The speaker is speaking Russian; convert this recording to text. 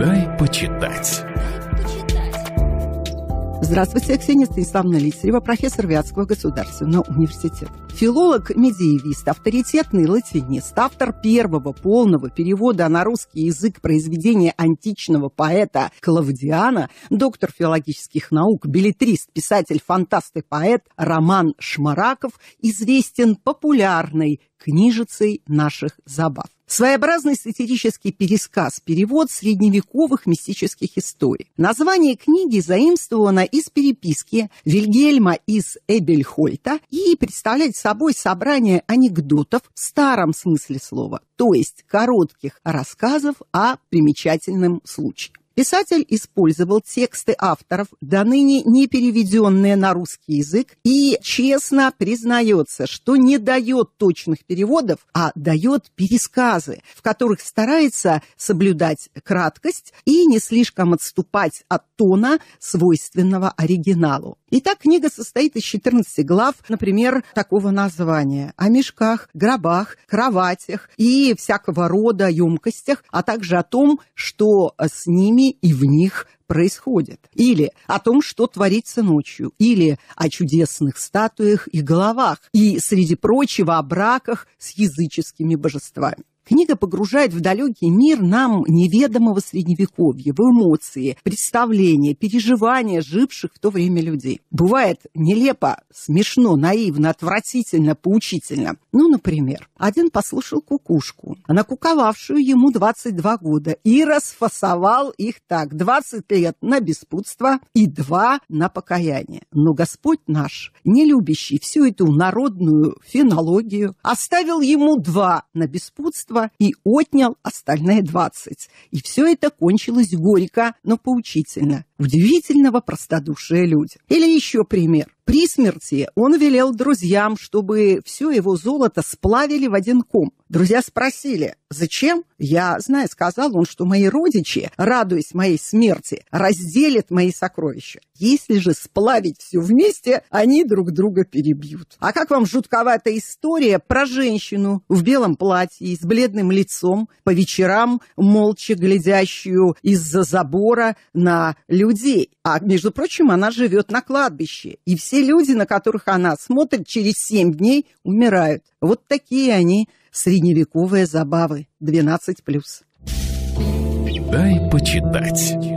Дай почитать. Здравствуйте, я Ксения Станиславовна Лицарева, профессор Вятского государственного университета. Филолог-медиевист, авторитетный латинист, автор первого полного перевода на русский язык произведения античного поэта Клавдиана, доктор филологических наук, билетрист, писатель, фантаст и поэт Роман Шмараков известен популярной книжицей наших забав. Своеобразный сатирический пересказ, перевод средневековых мистических историй. Название книги заимствовано из переписки Вильгельма из Эбельхольта и представляет собой собрание анекдотов в старом смысле слова, то есть коротких рассказов о примечательном случае. Писатель использовал тексты авторов, до ныне не переведенные на русский язык, и честно признается, что не дает точных переводов, а дает пересказы, в которых старается соблюдать краткость и не слишком отступать от тона, свойственного оригиналу. Итак, книга состоит из 14 глав, например, такого названия. О мешках, гробах, кроватях и всякого рода емкостях, а также о том, что с ними ними и в них происходит. Или о том, что творится ночью. Или о чудесных статуях и головах. И, среди прочего, о браках с языческими божествами. Книга погружает в далекий мир нам неведомого средневековья, в эмоции, представления, переживания живших в то время людей. Бывает нелепо, смешно, наивно, отвратительно, поучительно. Ну, например, один послушал кукушку, она куковавшую ему 22 года, и расфасовал их так. 20 лет на беспутство и 2 на покаяние. Но Господь наш, не любящий всю эту народную фенологию, оставил ему 2 на беспутство имущество и отнял остальные 20. И все это кончилось горько, но поучительно. Удивительного простодушия люди. Или еще пример. При смерти он велел друзьям, чтобы все его золото сплавили в один ком. Друзья спросили, зачем? Я, знаю, сказал он, что мои родичи, радуясь моей смерти, разделят мои сокровища. Если же сплавить все вместе, они друг друга перебьют. А как вам жутковатая история про женщину в белом платье с бледным лицом, по вечерам молча глядящую из-за забора на людей? А, между прочим, она живет на кладбище, и все все люди, на которых она смотрит, через семь дней умирают. Вот такие они средневековые забавы 12+. Дай почитать.